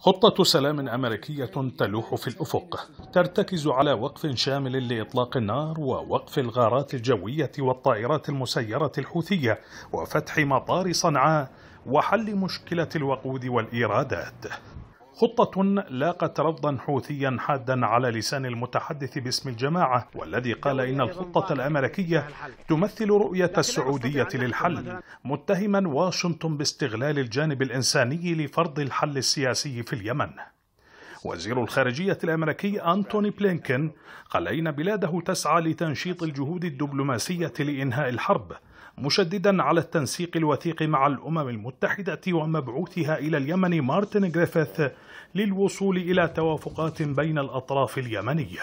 خطة سلام أمريكية تلوح في الأفق ترتكز على وقف شامل لإطلاق النار ووقف الغارات الجوية والطائرات المسيرة الحوثية وفتح مطار صنعاء وحل مشكلة الوقود والإيرادات خطة لاقت رفضا حوثيا حادا على لسان المتحدث باسم الجماعة والذي قال إن الخطة الأمريكية تمثل رؤية السعودية للحل متهما واشنطن باستغلال الجانب الإنساني لفرض الحل السياسي في اليمن وزير الخارجية الأمريكي أنتوني بلينكن قال إن بلاده تسعى لتنشيط الجهود الدبلوماسية لإنهاء الحرب مشددا على التنسيق الوثيق مع الأمم المتحدة ومبعوثها إلى اليمن مارتن جريفيث للوصول إلى توافقات بين الأطراف اليمنية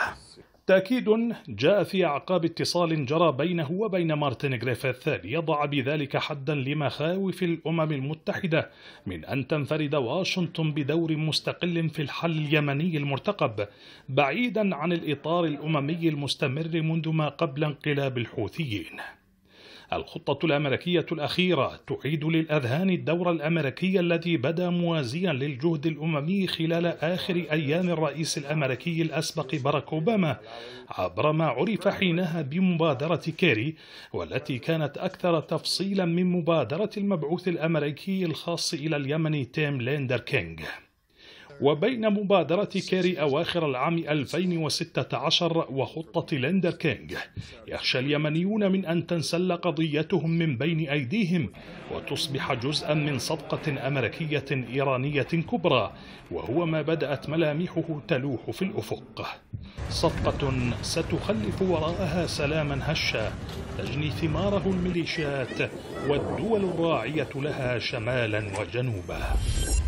تأكيد جاء في أعقاب اتصال جرى بينه وبين مارتن جريفيث ليضع بذلك حدا لمخاوف الأمم المتحدة من أن تنفرد واشنطن بدور مستقل في الحل اليمني المرتقب بعيدا عن الإطار الأممي المستمر منذ ما قبل انقلاب الحوثيين الخطة الأمريكية الأخيرة تعيد للأذهان الدور الأمريكي الذي بدا موازيا للجهد الأممي خلال آخر أيام الرئيس الأمريكي الأسبق باراك أوباما عبر ما عرف حينها بمبادرة كيري والتي كانت أكثر تفصيلا من مبادرة المبعوث الأمريكي الخاص إلى اليمن تيم ليندر كينغ وبين مبادرة كيري أواخر العام 2016 وخطة لندر كينج يخشى اليمنيون من أن تنسل قضيتهم من بين أيديهم وتصبح جزءا من صفقة أمريكية إيرانية كبرى وهو ما بدأت ملامحه تلوح في الأفق صفقة ستخلف وراءها سلاما هشا تجني ثماره الميليشيات والدول الراعية لها شمالا وجنوبا